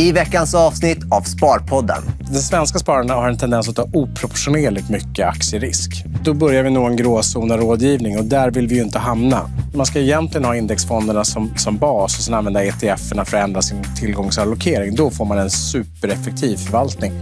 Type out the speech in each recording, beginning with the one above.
I veckans avsnitt av Sparpodden. De svenska spararna har en tendens att ta oproportionerligt mycket aktierisk. Då börjar vi nå en gråzon av rådgivning och där vill vi ju inte hamna. Man ska egentligen ha indexfonderna som, som bas och sen använda ETFerna för att ändra sin tillgångsallokering. Då får man en supereffektiv förvaltning.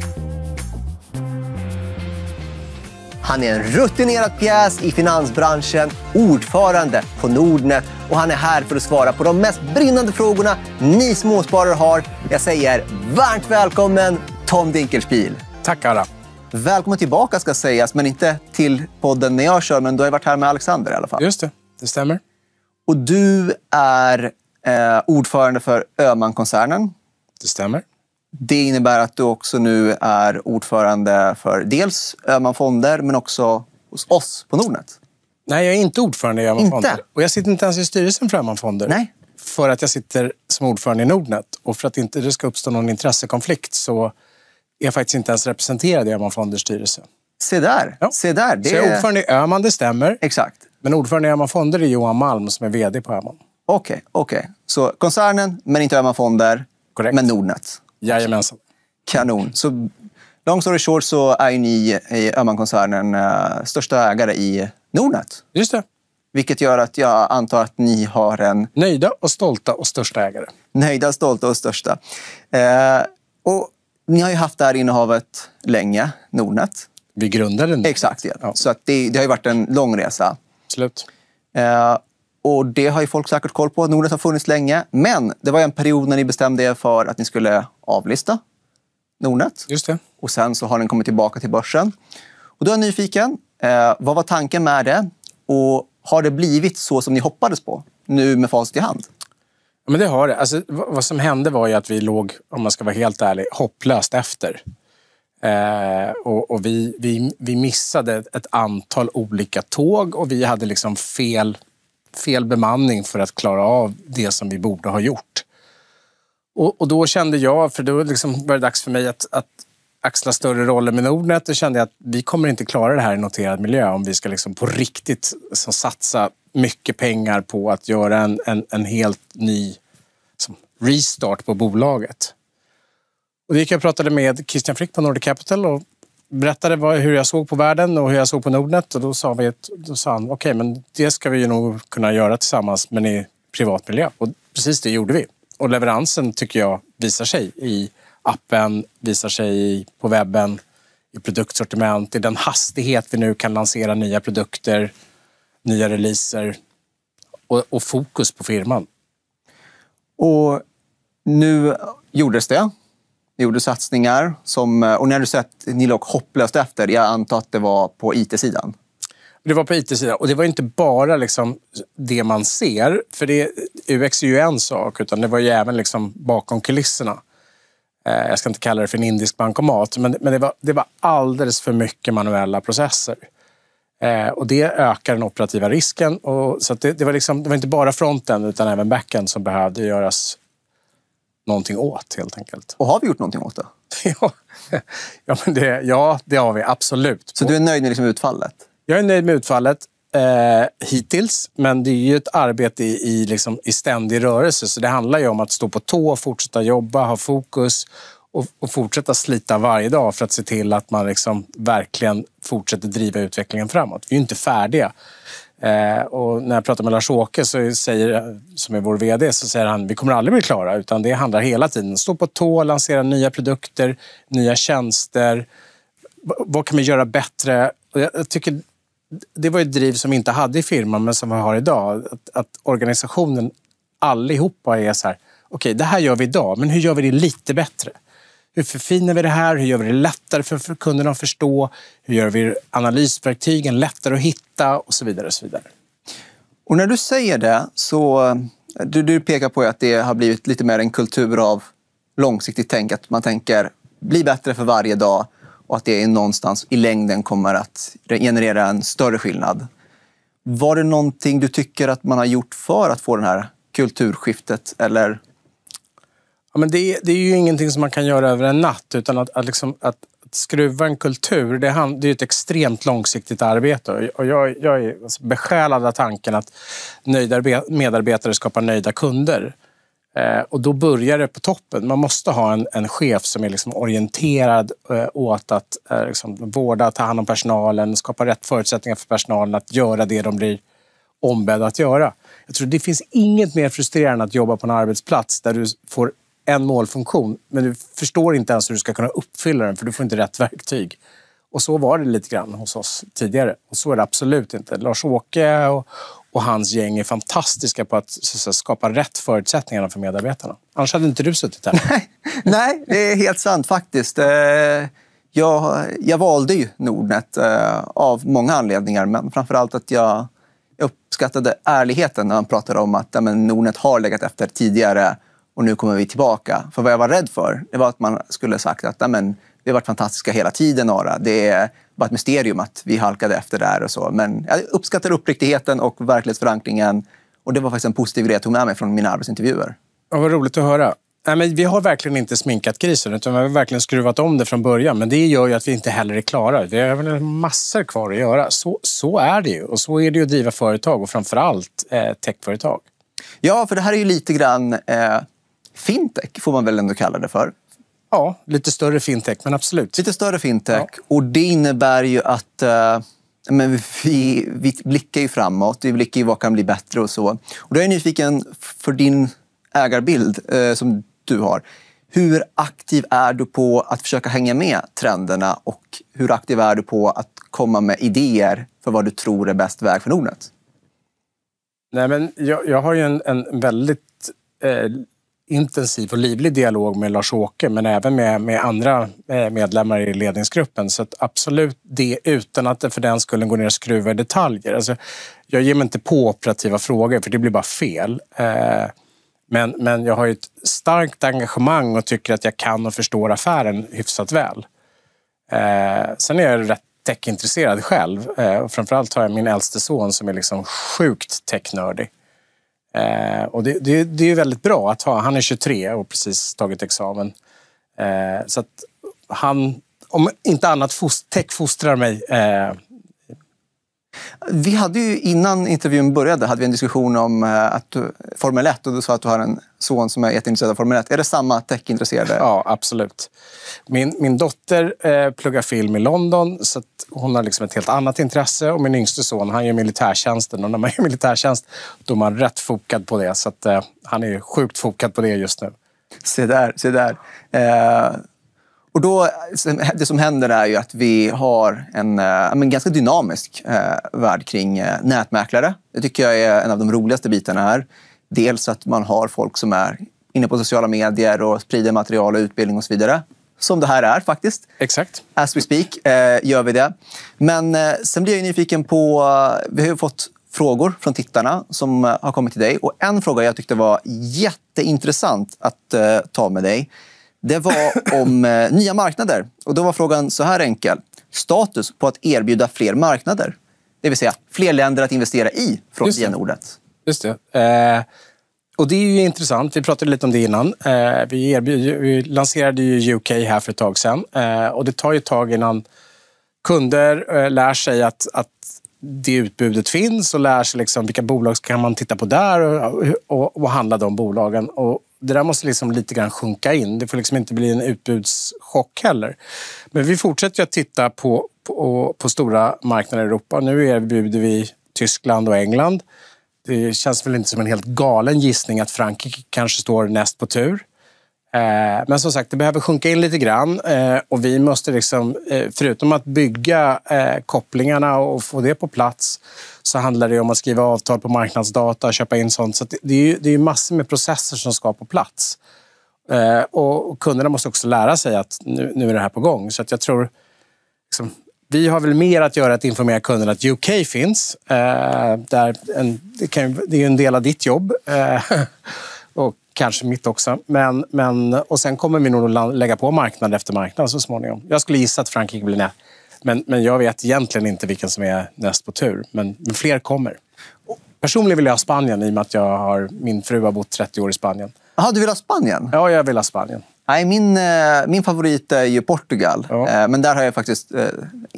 Han är en rutinerad pjäs i finansbranschen, ordförande på Nordnet och han är här för att svara på de mest brinnande frågorna ni småsparare har. Jag säger varmt välkommen Tom Dinkelspiel. Tack Ara. Välkommen tillbaka ska sägas, men inte till podden när jag kör. Men du har varit här med Alexander i alla fall. Just det, det stämmer. Och du är eh, ordförande för Öman-koncernen. Det stämmer. Det innebär att du också nu är ordförande för dels Öhman Fonder men också hos oss på Nordnet. Nej, jag är inte ordförande i Öhman inte. Fonder. Och jag sitter inte ens i styrelsen för Öhman Fonder. Nej. För att jag sitter som ordförande i Nordnet. Och för att inte det ska uppstå någon intressekonflikt så är jag faktiskt inte ens representerad i Öhman Fonders styrelse. Se där! Ja. Se där det... Så jag är ordförande i Öhman, det stämmer. Exakt. Men ordförande i Öhman Fonder är Johan Malm som är vd på Öhman. Okej, okay, okej. Okay. Så koncernen, men inte Öhman Fonder, Correct. men Nordnet. Jajamensan. Kanon. Så long story short så är ju ni i Öhman-koncernen eh, största ägare i Nordnet. Just det. Vilket gör att jag antar att ni har en... Nöjda och stolta och största ägare. Nöjda, stolta och största. Eh, och ni har ju haft det här innehavet länge, Nordnet. Vi grundade Nordnet. Exakt. Ja. Så att det, det har varit en lång resa. Absolut. Eh, och det har ju folk säkert koll på. Nordnet har funnits länge. Men det var en period när ni bestämde er för att ni skulle avlista Nordnet. Just det. Och sen så har den kommit tillbaka till börsen. Och då är jag nyfiken. Eh, vad var tanken med det? Och har det blivit så som ni hoppades på nu med facit i hand? men det har det. Alltså, vad som hände var ju att vi låg, om man ska vara helt ärlig, hopplöst efter. Eh, och, och vi, vi, vi missade ett antal olika tåg och vi hade liksom fel fel bemanning för att klara av det som vi borde ha gjort. Och, och då kände jag, för då liksom var det dags för mig att, att axla större roller med Nordnet, då kände jag att vi kommer inte klara det här i noterad miljö om vi ska liksom på riktigt så satsa mycket pengar på att göra en, en, en helt ny restart på bolaget. Och det gick jag och pratade med Christian Frick på Nordic Capital och berättade vad, hur jag såg på världen och hur jag såg på Nordnet. Och då, sa vi, då sa han, okej, okay, men det ska vi nog kunna göra tillsammans, men i privat miljö. Och precis det gjorde vi. Och leveransen tycker jag visar sig i appen, visar sig på webben, i produktsortiment, i den hastighet vi nu kan lansera nya produkter, nya releaser och, och fokus på firman. Och nu gjordes det. Vi gjorde satsningar. Som, eh, och när du sett ni låg hopplöst efter. Jag antar att det var på it-sidan. Det var på it-sidan. Och det var inte bara liksom det man ser. För det, UX är ju en sak, utan det var ju även liksom bakom kulisserna. Eh, jag ska inte kalla det för en indisk bankomat, men, men det, var, det var alldeles för mycket manuella processer. Eh, och det ökar den operativa risken. Och, så det, det, var liksom, det var inte bara fronten, utan även backen som behövde göras någonting åt helt enkelt. Och har vi gjort någonting åt det? ja, men det, ja, det har vi absolut. Så du är nöjd med liksom utfallet? Jag är nöjd med utfallet eh, hittills, men det är ju ett arbete i, i, liksom, i ständig rörelse. Så det handlar ju om att stå på tå, fortsätta jobba, ha fokus och, och, fortsätta slita varje dag för att se till att man liksom verkligen fortsätter driva utvecklingen framåt. Vi är ju inte färdiga. Eh, och när jag pratar med Lars-Åke, som är vår VD, så säger han vi kommer aldrig bli klara. Utan det handlar hela tiden stå på tå, lansera nya produkter, nya tjänster. V vad kan vi göra bättre? Och jag, jag tycker det var ett driv som vi inte hade i firman, men som vi har idag. Att, att organisationen allihopa är så här, okej, okay, det här gör vi idag, men hur gör vi det lite bättre? Hur förfinar vi det här? Hur gör vi det lättare för, kunderna att förstå? Hur gör vi analysverktygen lättare att hitta? Och så vidare. Och så vidare. Och när du säger det så du, du pekar på att det har blivit lite mer en kultur av långsiktigt tänk. Att man tänker bli bättre för varje dag och att det är någonstans i längden kommer att generera en större skillnad. Var det någonting du tycker att man har gjort för att få det här kulturskiftet? Eller Ja, men det, det är ju ingenting som man kan göra över en natt. Utan att, att, liksom, att, skruva en kultur, det, är ju ett extremt långsiktigt arbete. Och jag, jag är alltså besjälad av tanken att nöjda medarbetare skapar nöjda kunder. Eh, och då börjar det på toppen. Man måste ha en, en chef som är liksom orienterad eh, åt att eh, liksom, vårda, ta hand om personalen, skapa rätt förutsättningar för personalen att göra det de blir ombedda att göra. Jag tror Det finns inget mer frustrerande än att jobba på en arbetsplats där du får en målfunktion, men du förstår inte ens hur du ska kunna uppfylla den, för du får inte rätt verktyg. Och så var det lite grann hos oss tidigare. Och så är det absolut inte. Lars-Åke och, och, hans gäng är fantastiska på att, så att skapa rätt förutsättningar för medarbetarna. Annars hade inte du suttit här. Nej, nej det är helt sant faktiskt. Eh, jag, jag valde ju Nordnet eh, av många anledningar, men framför allt att jag uppskattade ärligheten när han pratade om att ja, men Nordnet har legat efter tidigare och nu kommer vi tillbaka. För vad jag var rädd för det var att man skulle sagt att Amen, vi har varit fantastiska hela tiden, Ara. Det är bara ett mysterium att vi halkade efter där och så. Men jag uppskattar uppriktigheten och verklighetsförankringen. Och det var faktiskt en positiv grej jag tog med mig från mina arbetsintervjuer. Ja, vad roligt att höra. Nej, men vi har verkligen inte sminkat krisen, utan vi har verkligen skruvat om det från början. Men det gör ju att vi inte heller är klara. Vi har väl massor kvar att göra. Så, så är det ju. Och så är det ju att driva företag och framför allt eh, techföretag. Ja, för det här är ju lite grann eh, fintech, får man väl ändå kalla det för. Ja, lite större fintech, men absolut. Lite större fintech. Ja. Och det innebär ju att eh, men vi, vi blickar ju framåt. Vi blickar ju vad kan bli bättre och så. Och då är jag nyfiken för din ägarbild eh, som du har. Hur aktiv är du på att försöka hänga med trenderna och hur aktiv är du på att komma med idéer för vad du tror är bäst väg för Nordnet? Nej, men jag, jag har ju en, en väldigt eh, intensiv och livlig dialog med Lars-Åke men även med, med andra eh, medlemmar i ledningsgruppen. Så absolut det utan att det för den skulle gå ner och skruva i detaljer. Alltså, jag ger mig inte på operativa frågor för det blir bara fel. Eh, men, men jag har ett starkt engagemang och tycker att jag kan och förstår affären hyfsat väl. Eh, sen är jag rätt techintresserad själv. Och framförallt har jag min äldste son som är liksom sjukt technördig. Eh, och det, det, det är väldigt bra att ha. Han är 23 och precis tagit examen. Eh, så att han, om inte annat, tech-fostrar mig eh, vi hade ju innan intervjun började hade vi en diskussion om eh, att du, Formel 1 och du sa att du har en son som är jätteintresserad av Formel 1. Är det samma techintresserade? Ja, absolut. Min, min dotter eh, pluggar film i London så hon har liksom ett helt annat intresse. Och min yngste son han gör militärtjänsten och när man gör militärtjänst då är man rätt fokad på det. Så att, eh, han är sjukt fokad på det just nu. Se där, se där. Eh, och då, det som händer är ju att vi har en, eh, en ganska dynamisk eh, värld kring eh, nätmäklare. Det tycker jag är en av de roligaste bitarna här. Dels att man har folk som är inne på sociala medier och sprider material och utbildning och så vidare. Som det här är faktiskt. Exakt. As we speak gör vi det. Men sen blir jag nyfiken på... Vi har ju fått frågor från tittarna som har kommit till dig. Och En fråga jag tyckte var jätteintressant att ta med dig det var om eh, nya marknader. Och då var frågan så här enkel. Status på att erbjuda fler marknader. Det vill säga fler länder att investera i, från Just ordet Just det. Eh, och det är ju intressant. Vi pratade lite om det innan. Eh, vi, erbjud, vi, lanserade ju UK här för ett tag sedan. Eh, och det tar ju ett tag innan kunder eh, lär sig att, att det utbudet finns och lär sig liksom vilka bolag kan man titta på där och, och, och handla de bolagen. Och, det där måste liksom lite grann sjunka in. Det får liksom inte bli en utbudschock heller. Men vi fortsätter ju att titta på, på, på stora marknader i Europa. Nu erbjuder vi Tyskland och England. Det känns väl inte som en helt galen gissning att Frankrike kanske står näst på tur. Eh, men som sagt, det behöver sjunka in lite grann eh, och vi måste, liksom, eh, förutom att bygga kopplingarna och få det på plats, så handlar det om att skriva avtal på marknadsdata, köpa in sånt. Så det är, ju, det är massor med processer som ska på plats. Och kunderna måste också lära sig att nu, är det här på gång. Så jag tror, liksom, vi har väl mer att göra att informera kunderna att UK finns. Där en, det, kan, det är en del av ditt jobb. Kanske mitt också. Men, men, och sen kommer vi nog lägga på marknad efter marknad så småningom. Jag skulle gissa att Frankrike blir näst. Men, men jag vet egentligen inte vilken som är näst på tur. Men, men fler kommer. Personligen vill jag ha Spanien i och med att jag har, min fru har bott 30 år i Spanien. Jaha, du vill ha Spanien? Ja, jag vill ha Spanien. Nej, min, eh, min favorit är ju Portugal. Ja. Eh, men där har jag faktiskt... inte... Eh,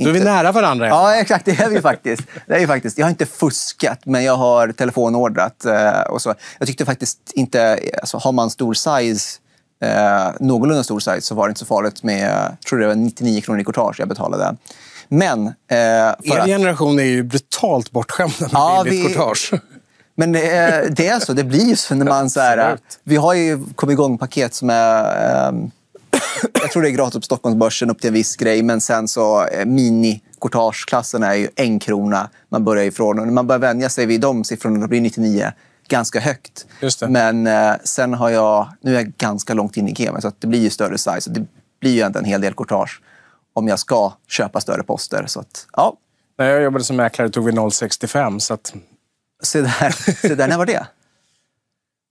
Då är vi nära varandra. Ja, exakt. Det är vi faktiskt. Det är vi faktiskt. Jag har inte fuskat, men jag har telefonordrat. och så. Jag tyckte faktiskt inte... Alltså, har man stor size, någorlunda stor size, så var det inte så farligt med... Jag tror det var 99 kronor i courtage jag betalade. Men... er generation är ju brutalt bortskämda med ja, billigt courtage. Men det är, det är så, det blir ju så när man... Så här, vi har ju kommit igång paket som är... Um, jag tror det är gratis på Stockholmsbörsen upp till en viss grej, men sen så eh, mini kortageklassen är ju en krona man börjar ifrån. Och när man börjar vänja sig vid de siffrorna, då blir 99 ganska högt. Men eh, sen har jag... Nu är jag ganska långt in i gamet, så det blir ju större size. Det blir ju ändå en hel del kortage om jag ska köpa större poster. Så att, ja. När jag jobbade som mäklare tog vi 0,65, så att så där, så där, när var det?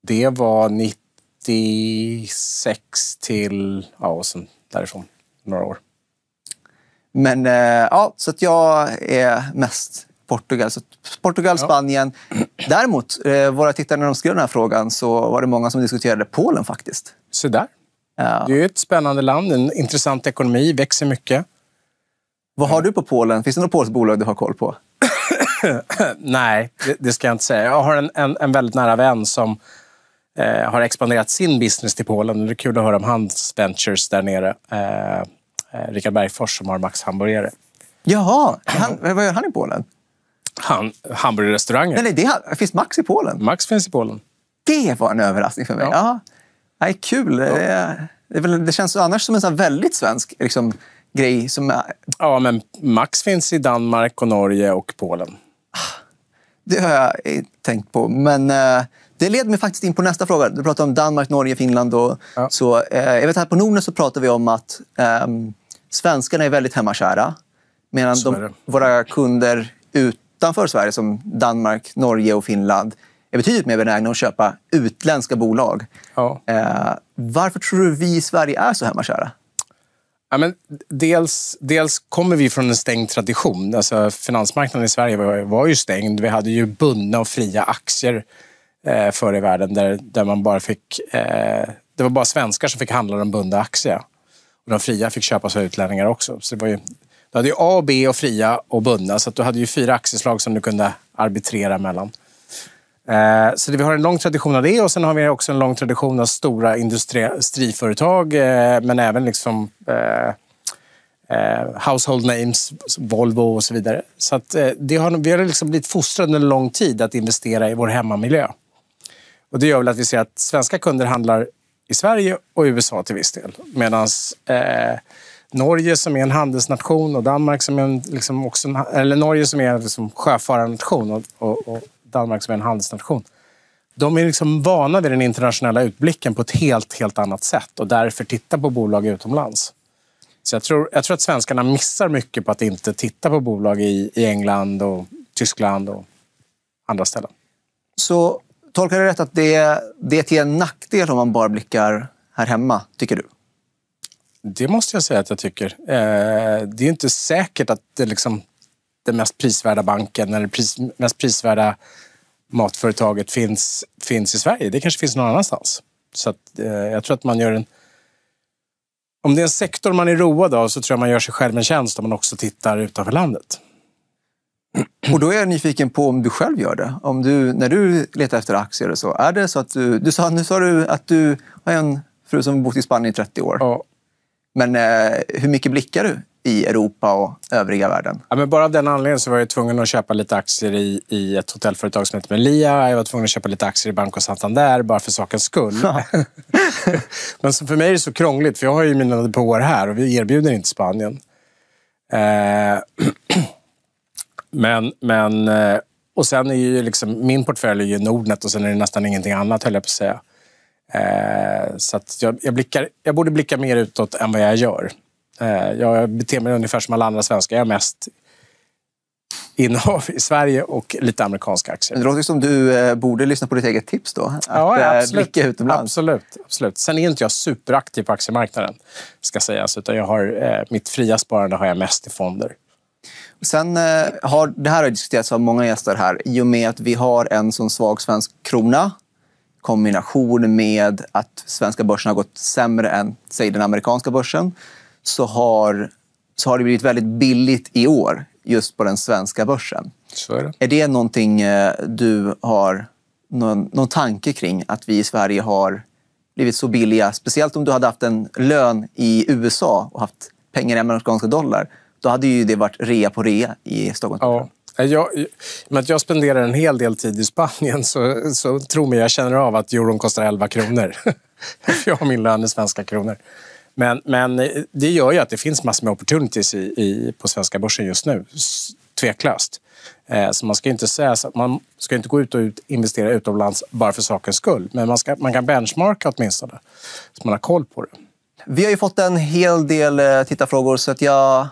Det var 96 till, ja, och sen därifrån några år. Men eh, ja, så att jag är mest Portugal. Så Portugal, Spanien. Däremot, eh, våra tittare när de skrev den här frågan så var det många som diskuterade Polen faktiskt. Så där. Det är ett spännande land, en intressant ekonomi, växer mycket. Vad har mm. du på Polen? Finns det något polskt bolag du har koll på? Nej, det, ska jag inte säga. Jag har en, en, en väldigt nära vän som eh, har expanderat sin business till Polen. Det är kul att höra om hans ventures där nere. Eh, eh Richard Bergfors som har Max Hamburgare. Jaha, han, vad gör han i Polen? Han, hamburgerrestauranger. Nej, nej, det är, finns Max i Polen? Max finns i Polen. Det var en överraskning för mig. Ja. ja. Nej, kul. Ja. Det, det, det, känns annars som en sån väldigt svensk liksom, grej. Som... Ja, men Max finns i Danmark, och Norge och Polen. Det har jag tänkt på. Men eh, det leder mig faktiskt in på nästa fråga. Du pratade om Danmark, Norge, Finland. Och ja. så, jag eh, vet här på Norden så pratar vi om att um, svenskarna är väldigt hemmakära. Medan de, våra kunder utanför Sverige, som Danmark, Norge och Finland, är betydligt mer benägna att köpa utländska bolag. Ja. Eh, varför tror du vi i Sverige är så hemmakära? Ja, men dels, dels kommer vi från en stängd tradition. Alltså, finansmarknaden i Sverige var, var ju stängd. Vi hade ju bundna och fria aktier eh, förr i världen där, där man bara fick... Eh, det var bara svenskar som fick handla de bundna aktierna. Och de fria fick köpas av utlänningar också. Så det var ju, du hade ju A, B och fria och bundna. Så du hade ju fyra aktieslag som du kunde arbitrera mellan. Eh, så vi har en lång tradition av det och sen har vi också en lång tradition av stora industriföretag, eh, men även liksom eh, household names, Volvo och så vidare. Så att, det har, vi har liksom blivit fostrade under lång tid att investera i vår hemmamiljö. Och det gör väl att vi ser att svenska kunder handlar i Sverige och USA till viss del. Medan eh, Norge som är en handelsnation och Danmark som är en, liksom också en, eller Norge som är liksom sjöfararnation och, och, och Danmark som är en handelsnation. De är liksom vana vid den internationella utblicken på ett helt, helt annat sätt och därför tittar på bolag utomlands. Så jag tror, jag tror att svenskarna missar mycket på att inte titta på bolag i, i England och Tyskland och andra ställen. Så tolkar jag rätt att det, det är en nackdel om man bara blickar här hemma, tycker du? Det måste jag säga att jag tycker. Eh, det är inte säkert att det liksom den mest prisvärda banken eller pris, mest prisvärda matföretaget finns, finns i Sverige. Det kanske finns någon annanstans. Så att, eh, jag tror att man gör en... Om det är en sektor man är road av så tror jag man gör sig själv en tjänst om man också tittar utanför landet. Och då är jag nyfiken på om du själv gör det. Om du, när du letar efter aktier och så, är det så att du... du sa, nu sa du att du har en fru som bott i Spanien i 30 år. Ja. Men eh, hur mycket blickar du i Europa och övriga världen. Ja, men bara av den anledningen så var jag tvungen att köpa lite aktier i, i ett hotellföretag som heter Melia. Jag var tvungen att köpa lite aktier i Banco Santander bara för sakens skull. Ja. men för mig är det så krångligt, för jag har ju mina depåer här och vi erbjuder inte Spanien. Eh, men, men, eh, och sen är ju liksom, min portfölj är ju Nordnet och sen är det nästan ingenting annat, höll jag på att säga. Eh, så att jag, jag, blickar, jag borde blicka mer utåt än vad jag gör. Eh, jag beter mig ungefär som alla andra svenskar. Jag är mest innehav i Sverige och lite amerikanska aktier. det låter som du eh, borde lyssna på ditt eget tips då? Att ja, eh, absolut. blicka utomlands? Absolut, absolut. Sen är inte jag superaktiv på aktiemarknaden, ska sägas. Utan jag har, mitt fria sparande har jag mest i fonder. Sen har, det här har diskuterats av många gäster här. I och med att vi har en sån svag svensk krona kombination med att svenska börsen har gått sämre än, säg, den amerikanska börsen så har, så har det blivit väldigt billigt i år just på den svenska börsen. Så är, det. är det någonting eh, du har någon, någon tanke kring? Att vi i Sverige har blivit så billiga? Speciellt om du hade haft en lön i USA och haft pengar i amerikanska dollar. Då hade ju det varit rea på rea i Stockholm. Ja. Eh, jag, med att jag spenderar en hel del tid i Spanien så, så tro mig, jag känner av att euron kostar 11 kronor. jag har min lön i svenska kronor. Men, men eh, det gör ju att det finns massor med opportunities i, i, på svenska börsen just nu. Tveklöst. Eh, så man ska inte säga att man ska inte gå ut och ut, investera utomlands bara för sakens skull. Men man, ska, man kan benchmarka åtminstone, så man har koll på det. Vi har ju fått en hel del eh, tittarfrågor, så att jag,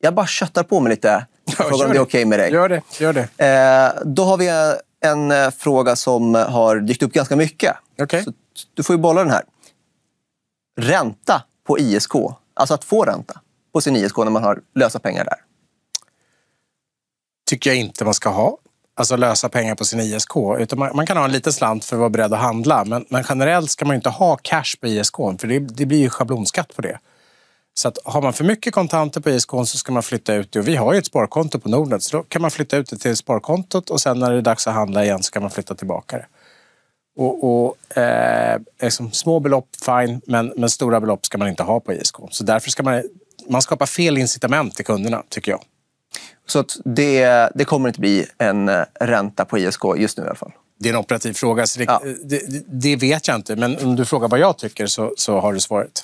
jag bara köttar på mig lite. Ja, Frågar om det är okej okay med dig. Gör det. Gör det. Eh, då har vi en fråga som har dykt upp ganska mycket. Okay. Så du får ju bolla den här. Ränta på ISK, alltså att få ränta på sin ISK när man har lösa pengar där? Tycker jag inte man ska ha. Alltså lösa pengar på sin ISK. Utan man, man kan ha en liten slant för att vara beredd att handla. Men, men generellt ska man inte ha cash på ISK, för det, det blir ju schablonskatt på det. Så att har man för mycket kontanter på ISK så ska man flytta ut det. Och vi har ju ett sparkonto på Nordnet, så då kan man flytta ut det till sparkontot och sen när det är dags att handla igen så kan man flytta tillbaka det. Och, och eh, liksom små belopp, fine, men, men stora belopp ska man inte ha på ISK. Så därför ska man, man skapa fel incitament till kunderna, tycker jag. Så det, det kommer inte bli en eh, ränta på ISK just nu i alla fall? Det är en operativ fråga. Så det, ja. det, det vet jag inte, men om du frågar vad jag tycker så, så har du svaret.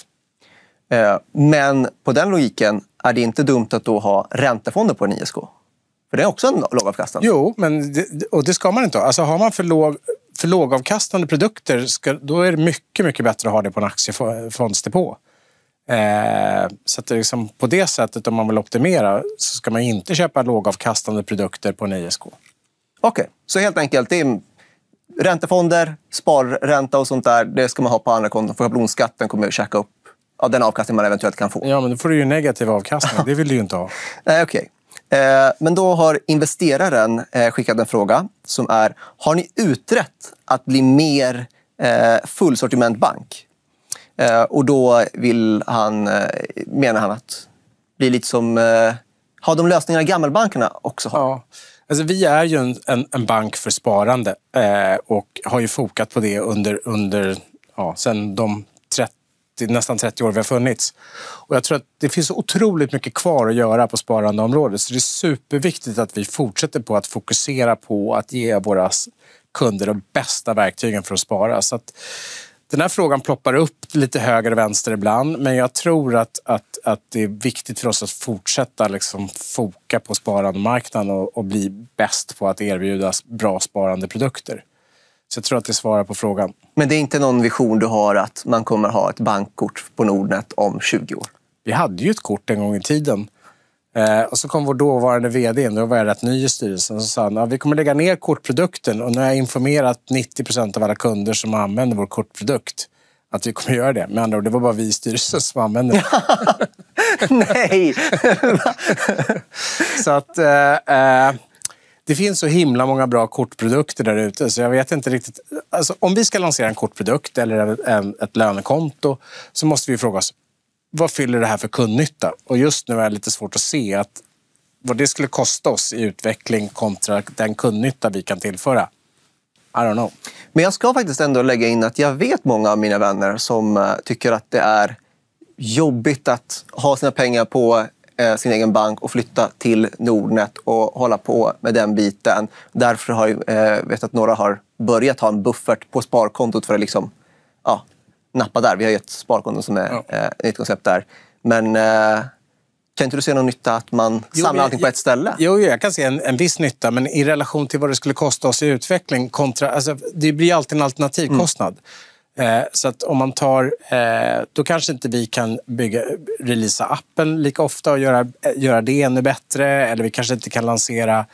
Eh, men på den logiken, är det inte dumt att då ha räntefonder på en ISK? För det är också en låg avkastning. Jo, men det, och det ska man inte ha. Alltså, har man för låg för lågavkastande produkter, ska, då är det mycket, mycket bättre att ha det på en aktiefondsdepå. Eh, så att det liksom, på det sättet, om man vill optimera, så ska man inte köpa lågavkastande produkter på en ISK. Okej, okay. så helt enkelt, det är räntefonder, sparränta och sånt där, det ska man ha på andra konton, för schablonskatten kommer att käka upp av den avkastning man eventuellt kan få. Ja, men då får du ju negativ avkastning. Det vill du ju inte ha. Nej, okej. Okay. Eh, men då har investeraren eh, skickat en fråga som är, har ni utrett att bli mer eh, fullsortimentbank? Och då vill han, menar han att bli lite som, har de lösningarna gammelbankerna också har? Ja. Alltså, vi är ju en, en, en bank för sparande eh, och har ju fokat på det under, under ja, sen de 30, nästan 30 år vi har funnits. Och jag tror att det finns otroligt mycket kvar att göra på sparandeområdet. Så det är superviktigt att vi fortsätter på att fokusera på att ge våra kunder de bästa verktygen för att spara. Så att den här frågan ploppar upp lite höger och vänster ibland, men jag tror att, att, att det är viktigt för oss att fortsätta liksom foka på sparandemarknaden och, och bli bäst på att erbjuda bra sparande produkter. Så jag tror att det svarar på frågan. Men det är inte någon vision du har att man kommer ha ett bankkort på Nordnet om 20 år? Vi hade ju ett kort en gång i tiden. Eh, och så kom vår dåvarande vd in, då var jag rätt ny i styrelsen, och så sa han att vi kommer lägga ner kortprodukten och nu har jag informerat 90 procent av alla kunder som använder vår kortprodukt att vi kommer göra det. Med andra ord, det var bara vi i styrelsen som använde det. Nej! så att... Eh, eh, det finns så himla många bra kortprodukter där ute så jag vet inte riktigt. Alltså, om vi ska lansera en kortprodukt eller en, ett lönekonto så måste vi fråga oss vad fyller det här för kundnytta? Och just nu är det lite svårt att se att vad det skulle kosta oss i utveckling kontra den kundnytta vi kan tillföra. I don't know. Men jag ska faktiskt ändå lägga in att jag vet många av mina vänner som eh, tycker att det är jobbigt att ha sina pengar på Eh, sin egen bank och flytta till Nordnet och hålla på med den biten. Därför har jag eh, vet att några har börjat ha en buffert på sparkontot för att liksom, ja, nappa där. Vi har ju ett sparkonto som är ja. Eh, ett nytt koncept där. Men kan inte du se någon nytta att man jo, samlar allting på ett ställe? Jo, jag kan se en, en viss nytta, men i relation till vad det skulle kosta oss i utveckling kontra... Alltså, det blir alltid en alternativkostnad. Mm. Eh, så att om man tar, eh, då kanske inte vi kan bygga, releasa appen lika ofta och göra, eh, göra det ännu bättre. Eller vi kanske inte kan lansera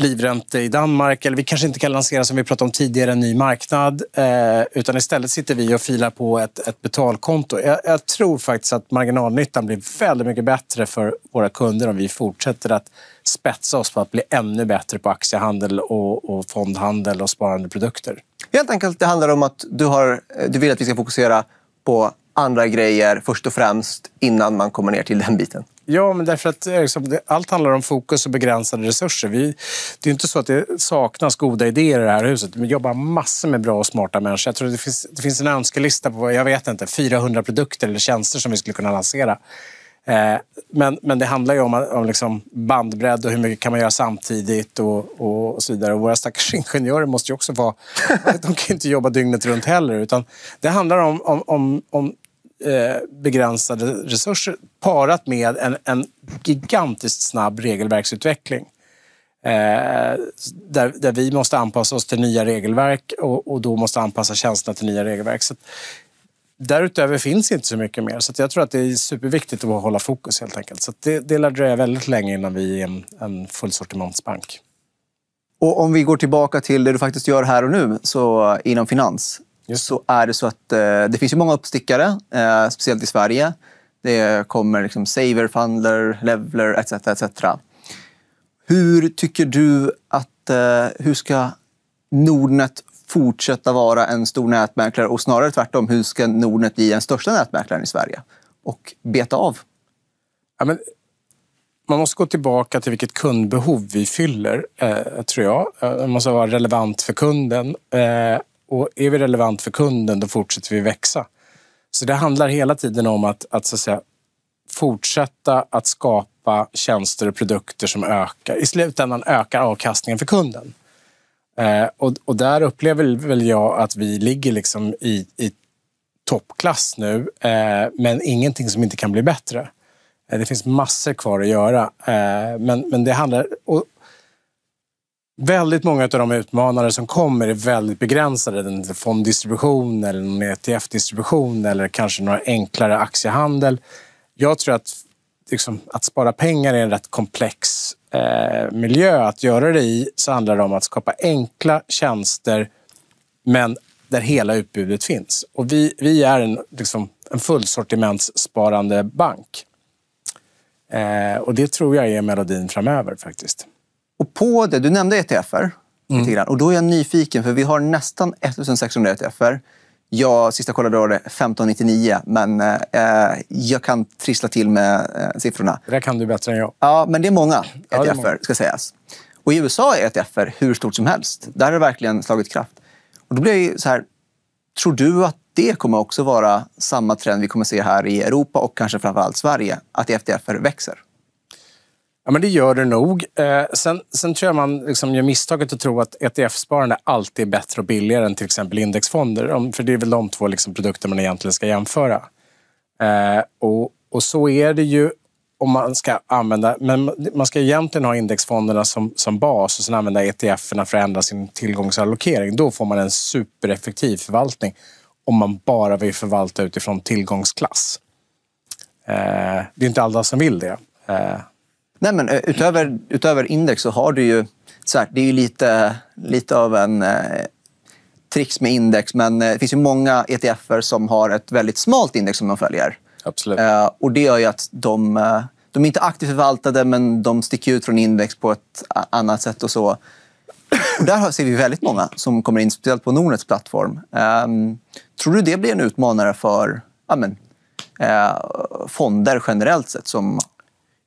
livräntor i Danmark. Eller vi kanske inte kan lansera, som vi pratade om tidigare, en ny marknad. Eh, utan istället sitter vi och filar på ett, ett betalkonto. Jag, jag, tror faktiskt att marginalnyttan blir väldigt mycket bättre för våra kunder om vi fortsätter att spetsa oss på att bli ännu bättre på aktiehandel och, och fondhandel och sparandeprodukter. Helt enkelt, det handlar om att du, har, du vill att vi ska fokusera på andra grejer först och främst innan man kommer ner till den biten. Ja, men därför att eh, liksom, allt handlar om fokus och begränsade resurser. Vi, det är inte så att det saknas goda idéer i det här huset. Vi jobbar massor med bra och smarta människor. Jag tror det finns, det finns en önskelista på jag vet inte, 400 produkter eller tjänster som vi skulle kunna lansera. Eh, men, men det handlar ju om, om liksom bandbredd och hur mycket kan man göra samtidigt och, och, och så vidare. Och våra stackars ingenjörer måste ju också vara... de kan ju inte jobba dygnet runt heller. Utan det handlar om, om, om, om Eh, begränsade resurser parat med en, en gigantiskt snabb regelverksutveckling. Eh, där, där, vi måste anpassa oss till nya regelverk och, och då måste anpassa tjänsterna till nya regelverk. Så därutöver finns inte så mycket mer. Så jag tror att det är superviktigt att hålla fokus helt enkelt. Så det, det lär dröja väldigt länge innan vi är en, en fullsortimentsbank. Och om vi går tillbaka till det du faktiskt gör här och nu så eh, inom finans. Just. så är det så att eh, det finns ju många uppstickare, eh, speciellt i Sverige. Det kommer liksom Saver, Fundler, Leveler etc. etc. Hur tycker du att eh, hur ska Nordnet fortsätta vara en stor nätmäklare och snarare tvärtom, hur ska Nordnet bli den största nätmäklaren i Sverige och beta av? Ja, men man måste gå tillbaka till vilket kundbehov vi fyller, eh, tror jag. Det eh, måste vara relevant för kunden. Eh, och är vi relevant för kunden, då fortsätter vi växa. Så det handlar hela tiden om att, att, så att säga, fortsätta att skapa tjänster och produkter som ökar. I slutändan ökar avkastningen för kunden. Eh, och, och, där upplever väl jag att vi ligger liksom i, i toppklass nu, eh, men ingenting som inte kan bli bättre. Eh, det finns massor kvar att göra. Eh, men, men det handlar, och, Väldigt många av de utmanare som kommer är väldigt begränsade. En fonddistribution eller en ETF-distribution eller kanske några enklare aktiehandel. Jag tror att liksom, att spara pengar är en rätt komplex eh, miljö att göra det i. Så handlar det om att skapa enkla tjänster men där hela utbudet finns. Och vi, vi är en, liksom, en fullsortimentssparande bank. Eh, och det tror jag är melodin framöver faktiskt. Och på det, du nämnde ETFer. Mm. Lite grann, och då är jag nyfiken, för vi har nästan 1600 ETFer. Jag, sista kollade var det 1599, men eh, jag kan trissla till med eh, siffrorna. Det där kan du bättre än jag. Ja, men det är många ETFer, ja, e många. ska sägas. Och i USA är ETFer hur stort som helst. Där har det verkligen slagit kraft. Och då blir jag så här, tror du att det kommer också vara samma trend vi kommer se här i Europa och kanske framför allt Sverige, att ETFer växer? men det gör det nog. Eh, sen, sen tror jag man liksom gör misstaget att tro att ETF-sparande alltid är bättre och billigare än till exempel indexfonder. För det är väl de två liksom produkter man egentligen ska jämföra. Eh, och, och så är det ju om man ska använda... Men man ska egentligen ha indexfonderna som, som bas och sen använda ETF-erna för att ändra sin tillgångsallokering. Då får man en supereffektiv förvaltning om man bara vill förvalta utifrån tillgångsklass. Eh, det är inte alla som vill det. Eh, Nej, men eh, utöver, utöver index så har du ju... Så här, det är ju lite, lite av en eh, trix med index, men eh, det finns ju många ETFer som har ett väldigt smalt index som de följer. Absolut. Eh, och Det gör ju att de, eh, de är inte aktivt förvaltade, men de sticker ut från index på ett annat sätt. och så. Och där ser vi väldigt många som kommer in, speciellt på Nordnets plattform. Um, tror du det blir en utmanare för ja, eh, fonder generellt sett som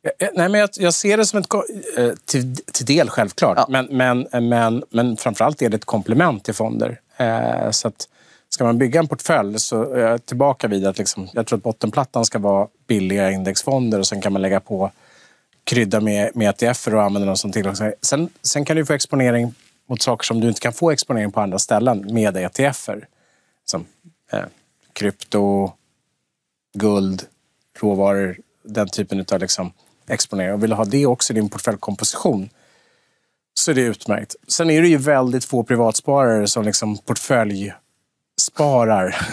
Eh, eh, nej, men jag, jag, ser det som ett... Eh, till, till del självklart, ja. men, men, men, men framförallt är det ett komplement till fonder. Eh, så att, ska man bygga en portfölj så är jag tillbaka vid att liksom, jag tror att bottenplattan ska vara billiga indexfonder och sen kan man lägga på krydda med, med ETFer och använda dem som tillgång. Sen, sen kan du få exponering mot saker som du inte kan få exponering på andra ställen med etf Som eh, krypto, guld, råvaror, den typen av liksom, exponering och vill ha det också i din portföljkomposition så är det utmärkt. Sen är det ju väldigt få privatsparare som liksom portföljsparar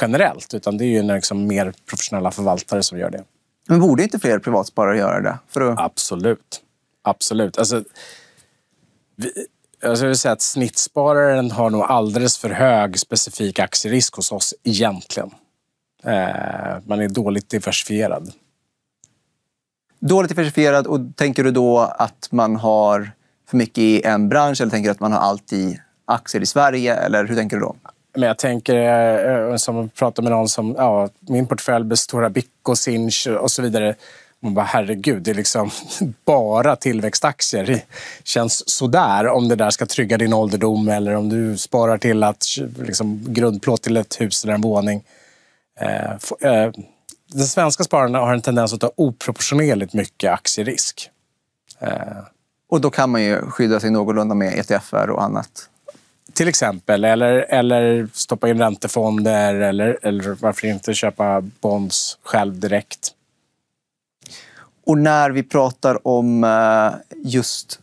generellt, utan det är ju liksom mer professionella förvaltare som gör det. Men borde inte fler privatsparare göra det? Att... Absolut. Absolut. Alltså, vi, alltså, jag skulle säga att snittspararen har nog alldeles för hög specifik aktierisk hos oss egentligen. Eh, man är dåligt diversifierad. Dåligt diversifierad och tänker du då att man har för mycket i en bransch eller tänker du att man har allt i aktier i Sverige? Eller hur tänker du då? Men jag tänker, eh, eh, som jag pratade med någon som, ja, min portfölj består av Bico, Sinch och så vidare. Man bara, herregud, det är liksom bara tillväxtaktier. Det känns sådär om det där ska trygga din ålderdom eller om du sparar till att liksom, grundplåt till ett hus eller en våning. Eh, eh den svenska spararna har en tendens att ta oproportionerligt mycket aktierisk. Eh, och då kan man ju skydda sig någorlunda med ETFer och annat. Till exempel, eller, eller stoppa in räntefonder eller, eller varför inte köpa bonds själv direkt. Och när vi pratar om eh, just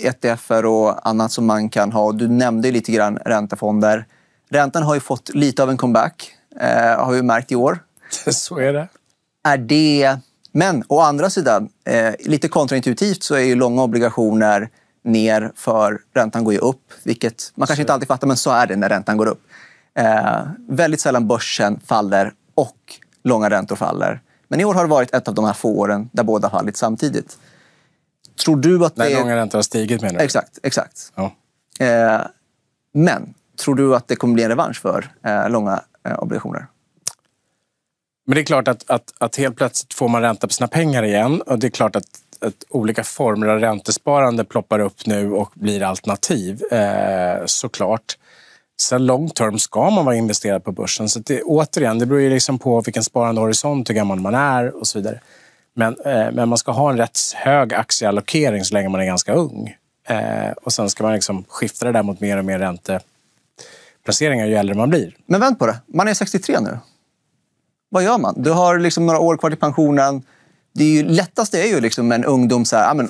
ETFer eh, e och annat som man kan ha. Du nämnde lite grann räntefonder. Räntan har ju fått lite av en comeback, har vi märkt i år. Så är det. Är det... Men å andra sidan, eh, lite kontraintuitivt så är ju långa obligationer ner för räntan går ju upp. Vilket man kanske inte alltid fattar, men så är det när räntan går upp. Eh, väldigt sällan börsen faller och långa räntor faller. Men i år har det varit ett av de här få åren där båda fallit samtidigt. Tror du att När det... Är... långa räntor har stigit menar du? Exakt. exakt. Ja. Eh, men tror du att det kommer bli en revansch för eh, långa eh, obligationer? Men det är klart att, att, att helt plötsligt får man ränta på sina pengar igen. Och det är klart att att olika former av räntesparande ploppar upp nu och blir alternativ, eh, såklart. Sen long term ska man vara investerad på börsen. Så det, återigen, det beror ju liksom på vilken sparandehorisont, hur gammal man är och så vidare. Men, eh, men man ska ha en rätt hög aktieallokering så länge man är ganska ung. Eh, och sen ska man liksom skifta det där mot mer och mer ränteplaceringar ju äldre man blir. Men vänt på det, man är 63 nu. Vad gör man? Du har liksom några år kvar till pensionen. Det är ju, lättaste är ju liksom en ungdom så här, ah, men,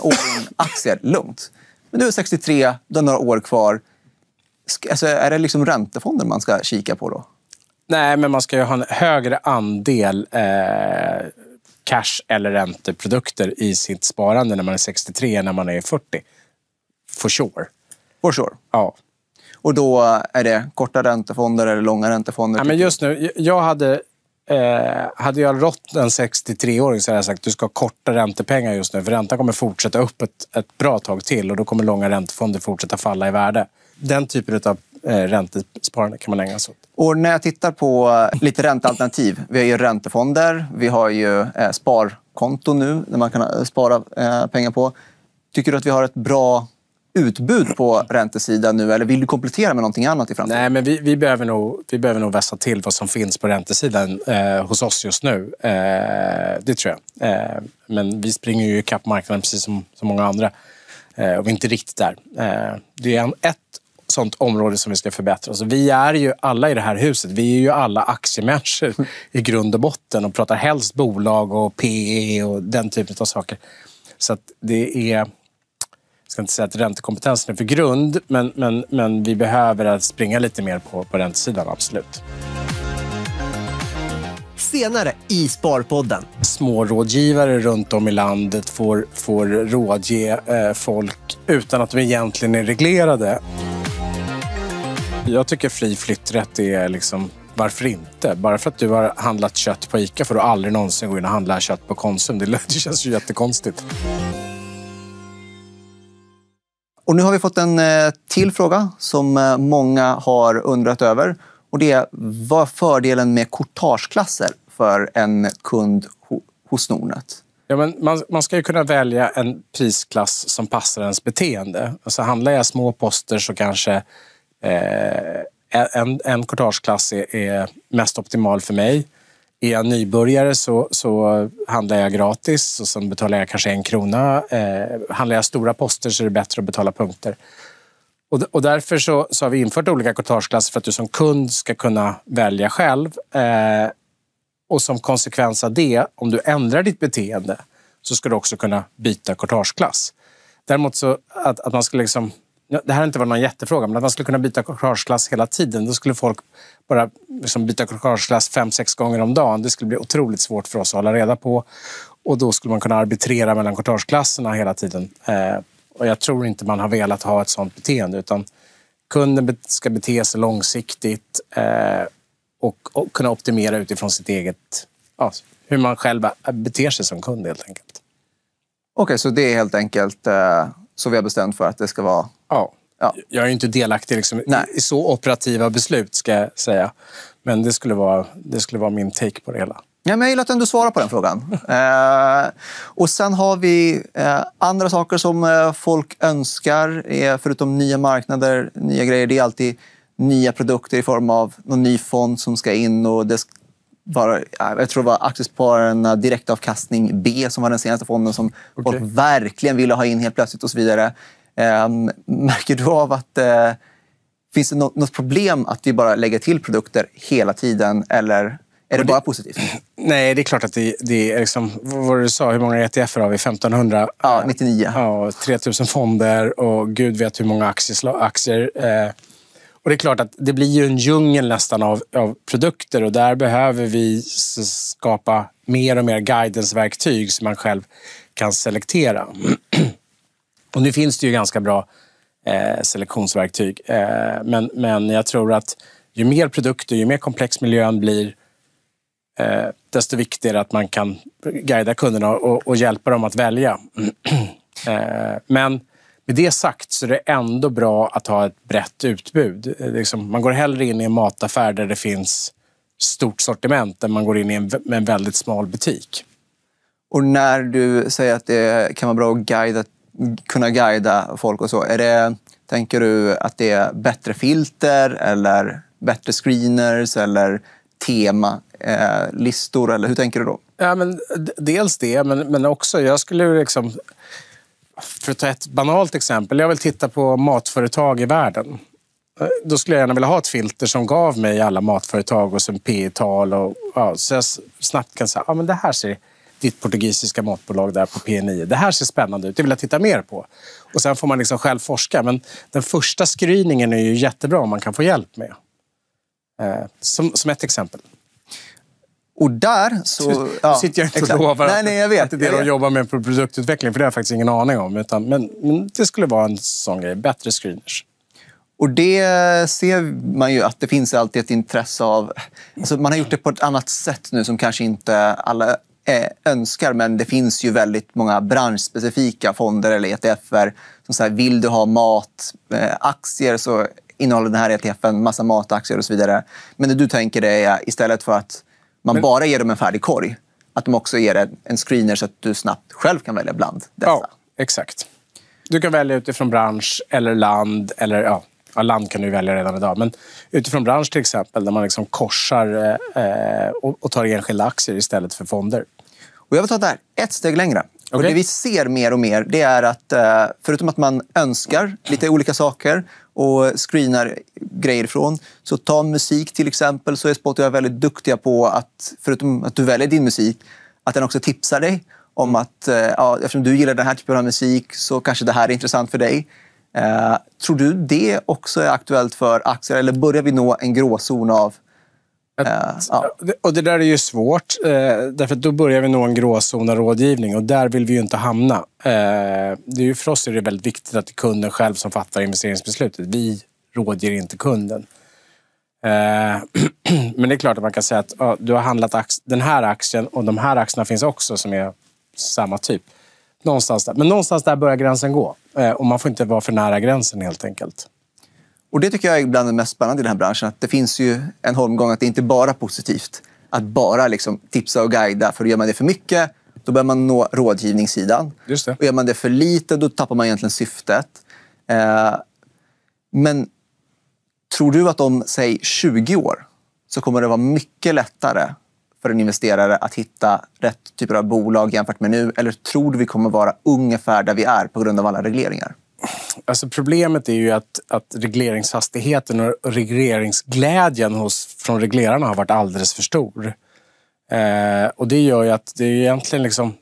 aktier, lugnt. Men du är 63, du har några år kvar. Alltså, är det liksom räntefonder man ska kika på då? Nej, men man ska ju ha en högre andel eh, cash eller ränteprodukter i sitt sparande när man är 63 än när man är 40. For sure. For sure? Ja. Och då är det korta räntefonder eller långa räntefonder? Ja, men just nu, jag hade Eh, hade jag rått en 63-åring så hade jag sagt att du ska ha korta räntepengar just nu. För räntan kommer fortsätta upp ett, ett bra tag till och då kommer långa räntefonder fortsätta falla i värde. Den typen av eh, räntesparande kan man ägna sig åt. Och när jag tittar på eh, lite räntealternativ. Vi har ju räntefonder, vi har ju eh, sparkonto nu där man kan eh, spara pengar på. Tycker du att vi har ett bra utbud på räntesidan nu eller vill du komplettera med någonting annat i framtiden? Nej, men vi, vi, behöver, nog, vi behöver nog vässa till vad som finns på räntesidan eh, hos oss just nu. Eh, det tror jag. Eh, men vi springer ju ikapp marknaden precis som, som många andra eh, och vi är inte riktigt där. Eh, det är en, ett sånt område som vi ska förbättra. Alltså, vi är ju alla i det här huset. Vi är ju alla aktiemänniskor i grund och botten och pratar helst bolag och PE och den typen av saker. Så att det är ska inte säga att räntekompetensen är för grund, men, men, men vi behöver springa lite mer på, på räntesidan, absolut. Senare i Sparpodden. Smårådgivare runt om i landet får, får rådge eh, folk utan att de egentligen är reglerade. Jag tycker fri flytträtt är liksom varför inte? Bara för att du har handlat kött på Ica får du aldrig någonsin gå in och handla kött på Konsum. Det, det känns ju jättekonstigt. Och nu har vi fått en eh, till fråga som eh, många har undrat över. Och det är vad fördelen med courtageklasser för en kund hos Nordnet? Ja, men man, man ska ju kunna välja en prisklass som passar ens beteende. Alltså handlar jag små poster så kanske eh, en, en courtageklass är, är mest optimal för mig. Är jag nybörjare så, så handlar jag gratis och sen betalar jag kanske en krona. Eh, handlar jag stora poster så är det bättre att betala punkter. Och, och därför så, så, har vi infört olika courtageklasser för att du som kund ska kunna välja själv. Eh, och som konsekvens av det, om du ändrar ditt beteende så ska du också kunna byta courtageklass. Däremot så att, att man ska liksom det här har inte varit någon jättefråga, men att man skulle kunna byta korsklass hela tiden. Då skulle folk bara liksom byta korsklass fem, sex gånger om dagen. Det skulle bli otroligt svårt för oss att hålla reda på. Och då skulle man kunna arbitrera mellan kortageklasserna hela tiden. Eh, och jag tror inte man har velat ha ett sådant beteende, utan kunden ska bete sig långsiktigt eh, och, och, kunna optimera utifrån sitt eget... Ja, hur man själv eh, beter sig som kund helt enkelt. Okej, okay, så det är helt enkelt eh, så vi har bestämt för att det ska vara Ja. ja. Jag är inte delaktig liksom, i så operativa beslut, ska jag säga. Men det skulle vara, det skulle vara min take på det hela. Ja, men jag gillar att du svarar på den frågan. Eh, och Sen har vi eh, andra saker som eh, folk önskar. förutom nya marknader, nya grejer. Det är alltid nya produkter i form av någon ny fond som ska in. och det vara, Jag tror det var Aktiespararna Direktavkastning B som var den senaste fonden som okay. folk verkligen ville ha in helt plötsligt. och så vidare. Ehm, märker du av att eh, Finns det något, problem att vi bara lägger till produkter hela tiden eller är det, det bara positivt? Nej, det är klart att det, det är... Liksom, vad du sa, hur många ETF har vi? 1500? Ja, 99. Ja, 3000 fonder och gud vet hur många aktier. aktier eh, och Det är klart att det blir ju en djungel nästan av, av produkter och där behöver vi skapa mer och mer guidance-verktyg som man själv kan selektera. Och nu finns det ju ganska bra eh, selektionsverktyg. Eh, men, men jag tror att ju mer produkter, ju mer komplex miljön blir, eh, desto viktigare att man kan guida kunderna och, och hjälpa dem att välja. Eh, men med det sagt så är det ändå bra att ha ett brett utbud. Eh, liksom, man går hellre in i en mataffär där det finns stort sortiment än man går in i en, en väldigt smal butik. Och när du säger att det kan vara bra att guida kunna guida folk och så. Är det, tänker du att det är bättre filter eller bättre screeners eller temalistor? Eh, eller hur tänker du då? Ja, men, dels det, men, men också jag skulle liksom... För att ta ett banalt exempel. Jag vill titta på matföretag i världen. Eh, då skulle jag gärna vilja ha ett filter som gav mig alla matföretag och sen P-tal. Och, ja, så jag snabbt kan säga ja, men det här ser ditt portugisiska matbolag där på P9. Det här ser spännande ut, det vill jag titta mer på. Och Sen får man liksom själv forska. Men den första screeningen är ju jättebra om man kan få hjälp med. Eh, som, som ett exempel. Och där så... Ja, sitter jag inte och lovar nej, nej, jag vet, att det är det de jobbar med på produktutveckling, för det har jag faktiskt ingen aning om. Utan, men, men det skulle vara en sån grej. Bättre screeners. Och det ser man ju att det finns alltid ett intresse av. Alltså man har gjort det på ett annat sätt nu som kanske inte alla eh, önskar. Men det finns ju väldigt många branschspecifika fonder eller ETFer. Som så här, vill du ha mataktier eh, så innehåller den här ETFen massa mataktier och så vidare. Men det du tänker är istället för att man men... bara ger dem en färdig korg, att de också ger en screener så att du snabbt själv kan välja bland dessa. Ja, exakt. Du kan välja utifrån bransch eller land eller ja, Ja, land kan du välja redan idag, men utifrån bransch till exempel där man liksom korsar eh, eh, och, och tar enskilda aktier istället för fonder. Och jag vill ta det här ett steg längre. Okay. Och det vi ser mer och mer det är att eh, förutom att man önskar lite olika saker och screenar grejer ifrån. Så ta musik till exempel, så är Spotify väldigt duktiga på att, förutom att du väljer din musik, att den också tipsar dig om att eh, ja, eftersom du gillar den här typen av musik så kanske det här är intressant för dig. Eh, tror du det också är aktuellt för aktier eller börjar vi nå en gråzon av eh, ja. Och Det där är ju svårt, eh, därför att då börjar vi nå en gråzon av rådgivning och där vill vi ju inte hamna. det är ju, för oss är det väldigt viktigt att det är kunden själv som fattar investeringsbeslutet. Vi rådger inte kunden. men det är klart att man kan säga att du har handlat den här aktien och de här aktierna finns också som är samma typ. Någonstans där. Men någonstans där börjar gränsen gå. Eh, och man får inte vara för nära gränsen helt enkelt. Och Det tycker jag är bland det mest spännande i den här branschen. Att det finns ju en holmgång att det inte bara är positivt. Att bara liksom tipsa och guida, för gör man det för mycket då börjar man nå rådgivningssidan. Just det. Och gör man det för lite då tappar man egentligen syftet. Eh, men tror du att om, säg 20 år så kommer det vara mycket lättare för en investerare att hitta rätt typer av bolag jämfört med nu? Eller tror du vi kommer vara ungefär där vi är på grund av alla regleringar? Alltså problemet är ju att, att regleringshastigheten och regleringsglädjen hos, från reglerarna har varit alldeles för stor. Eh, och Det gör ju att det är egentligen liksom,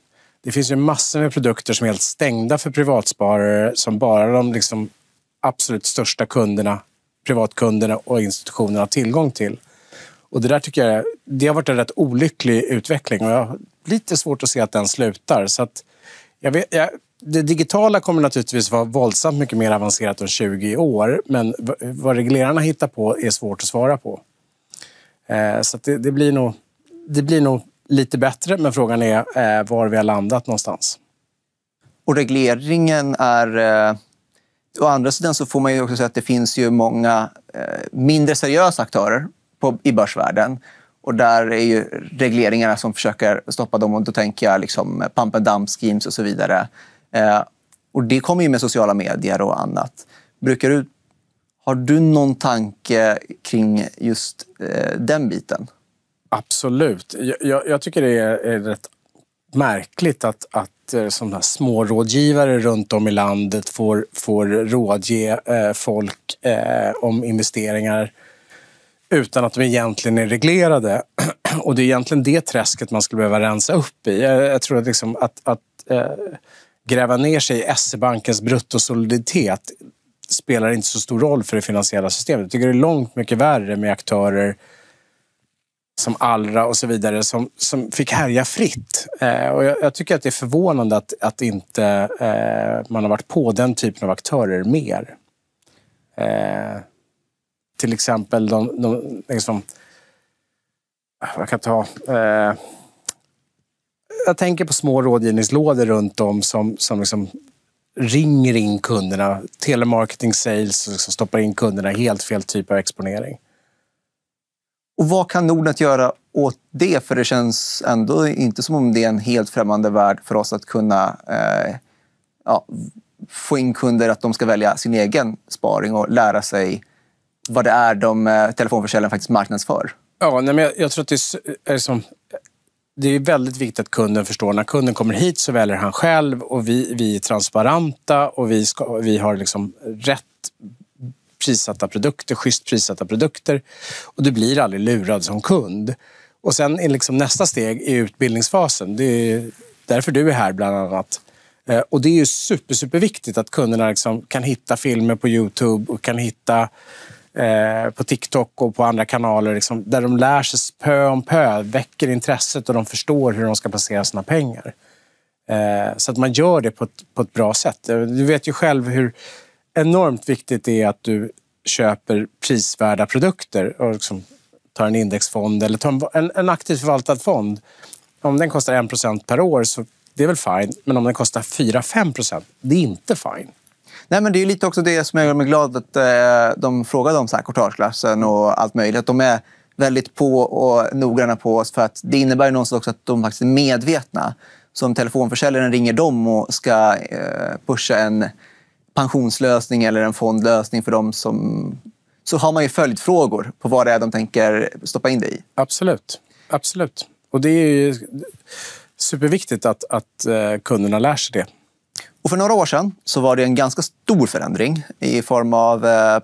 det finns ju massor med produkter som är helt stängda för privatsparare som bara de liksom absolut största kunderna, privatkunderna och institutionerna har tillgång till. Och det där tycker jag det har varit en rätt olycklig utveckling och jag har lite svårt att se att den slutar. Så att jag vet, jag, det digitala kommer naturligtvis vara våldsamt mycket mer avancerat om 20 år, men vad reglerarna hittar på är svårt att svara på. Eh, så det, det, blir nog, det blir nog lite bättre, men frågan är eh, var vi har landat någonstans. Och regleringen är... Eh... Å andra sidan så får man ju också säga att det finns ju många eh, mindre seriösa aktörer på, i börsvärlden. Och där är ju regleringarna som försöker stoppa dem. Och då tänker jag liksom pump and dump schemes och så vidare. Eh, och det kommer ju med sociala medier och annat. Brukar du, har du någon tanke kring just eh, den biten? Absolut. Jag, jag, jag tycker det är, är rätt märkligt att, att eh, sådana små rådgivare runt om i landet får, får rådge eh, folk eh, om investeringar utan att de egentligen är reglerade. Och det är egentligen det träsket man skulle behöva rensa upp i. Jag, tror att, liksom att, att eh, gräva ner sig i SE-bankens bruttosoliditet spelar inte så stor roll för det finansiella systemet. Jag tycker det är långt mycket värre med aktörer som Allra och så vidare som, som fick härja fritt. Eh, och jag, jag, tycker att det är förvånande att, att inte eh, man har varit på den typen av aktörer mer. Eh, till exempel de, de liksom, ah, jag kan ta... Eh, jag tänker på små rådgivningslådor runt om som, som liksom ringer in kunderna. Telemarketing sales liksom stoppar in kunderna. Helt fel typ av exponering. Och Vad kan Nordnet göra åt det? För det känns ändå inte som om det är en helt främmande värld för oss att kunna eh, ja, få in kunder att de ska välja sin egen sparing och lära sig vad det är de eh, telefonförsäljarna faktiskt marknadsför? Ja, nej, men jag, jag tror att det är, som, det är väldigt viktigt att kunden förstår. När kunden kommer hit så väljer han själv och vi, vi är transparenta och vi, ska, vi har liksom rätt prissatta produkter, schysst prissatta produkter. Och du blir aldrig lurad som kund. Och sen är liksom nästa steg i utbildningsfasen. Det är därför du är här bland annat. Eh, och det är ju super, superviktigt att kunderna liksom kan hitta filmer på Youtube och kan hitta Eh, på TikTok och på andra kanaler liksom, där de lär sig pö om pö, väcker intresset och de förstår hur de ska placera sina pengar. Eh, så att man gör det på ett, på ett bra sätt. Eh, du vet ju själv hur enormt viktigt det är att du köper prisvärda produkter och liksom tar en indexfond eller tar en, en aktivt förvaltad fond. Om den kostar 1 per år så det är väl fine. Men om den kostar 4-5 det är inte fine. Nej, men det är lite också det som jag gör mig glad att eh, de frågade om courtageklassen och allt möjligt. De är väldigt på och noggranna på oss för att det innebär ju någonstans också att de faktiskt är medvetna. Så om telefonförsäljaren ringer dem och ska eh, pusha en pensionslösning eller en fondlösning för dem som så har man ju följdfrågor på vad det är de tänker stoppa in det i. Absolut. Absolut. Och det är superviktigt att, att eh, kunderna lär sig det och för några år sedan så var det en ganska stor förändring i form av eh,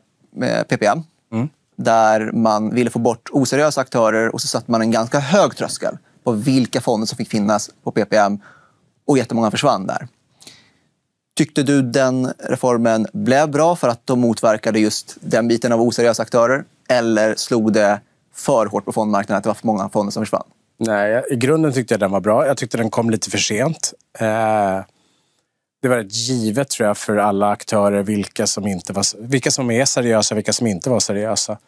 eh PPM. Mm. Där man ville få bort oseriösa aktörer och så satte man en ganska hög tröskel på vilka fonder som fick finnas på PPM. Och jättemånga försvann där. Tyckte du den reformen blev bra för att de motverkade just den biten av oseriösa aktörer? Eller slog det för hårt på fondmarknaden att det var för många fonder som försvann? Nej, i grunden tyckte jag den var bra. Jag tyckte den kom lite för sent. Eh det var ett givet tror jag för alla aktörer vilka som, inte var, vilka som är seriösa och vilka som inte var seriösa.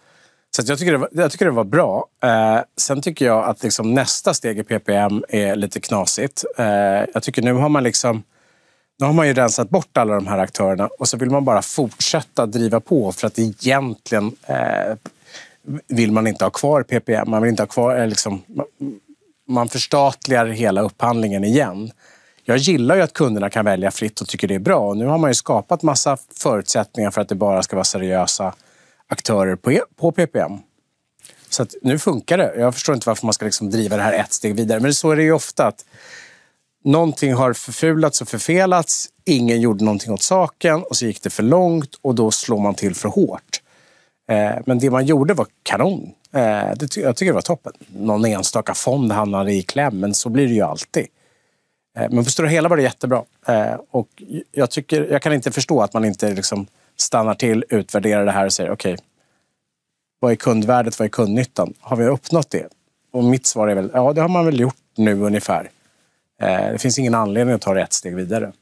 Så jag, tycker det var, jag tycker det var bra. Eh, sen tycker jag att liksom nästa steg i PPM är lite knasigt. Eh, jag tycker nu har man liksom nu har man ju rensat bort alla de här aktörerna och så vill man bara fortsätta driva på för att egentligen eh, vill man inte ha kvar PPM. Man, vill inte ha kvar, eh, liksom, man, man förstatligar hela upphandlingen igen. Jag gillar ju att kunderna kan välja fritt och tycker det är bra. Och nu har man ju skapat massa förutsättningar för att det bara ska vara seriösa aktörer på, e- PPM. Så nu funkar det. Jag förstår inte varför man ska liksom driva det här ett steg vidare. Men så är det ju ofta. att Någonting har förfulats och förfelats. Ingen gjorde någonting åt saken och så gick det för långt och då slår man till för hårt. Eh, men det man gjorde var kanon. Eh, jag tycker det var toppen. Någon enstaka fond hamnade i kläm, men så blir det ju alltid. Eh, men på det hela var det jättebra. Eh, och jag, tycker, jag kan inte förstå att man inte liksom stannar till, utvärderar det här och säger okej, okay, vad är kundvärdet, vad är kundnyttan? Har vi uppnått det? Och mitt svar är väl, ja det har man väl gjort nu ungefär. Eh, det finns ingen anledning att ta det ett steg vidare.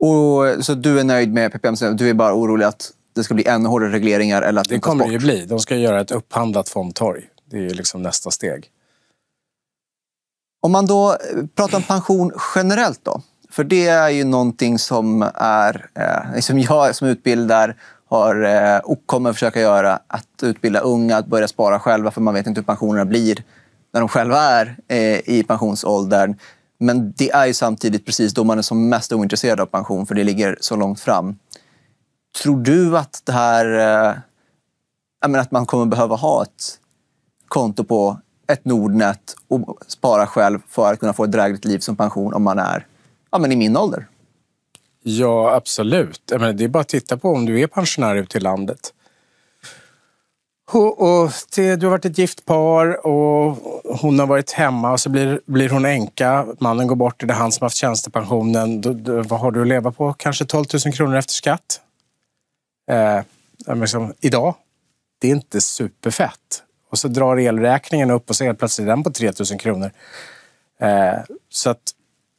Och, så du är nöjd med PPM? Du är bara orolig att det ska bli ännu hårdare regleringar? Eller att det kommer det ju bli. De ska göra ett upphandlat fondtorg. Det är liksom nästa steg. Om man då eh, pratar om pension generellt då. För det är ju någonting som, är, eh, som jag som utbildar har, eh, och kommer försöka göra. Att utbilda unga att börja spara själva för man vet inte hur pensionerna blir när de själva är eh, i pensionsåldern. Men det är ju samtidigt precis då man är som mest ointresserad av pension för det ligger så långt fram. Tror du att det här... Eh, att man kommer behöva ha ett konto på ett Nordnet och spara själv för att kunna få ett drägligt liv som pension om man är ja, men i min ålder? Ja, absolut. Men det är bara att titta på om du är pensionär ute i landet. Och, och du har varit ett gift par och hon har varit hemma och så blir, blir hon änka. Mannen går bort, det är han som haft tjänstepensionen. Du, du, vad har du att leva på? Kanske 12 000 kronor efter skatt. Eh, liksom, idag. Det är inte superfett. Och så drar elräkningen upp och så helt plötsligt är den på 3000 kronor. Eh, så att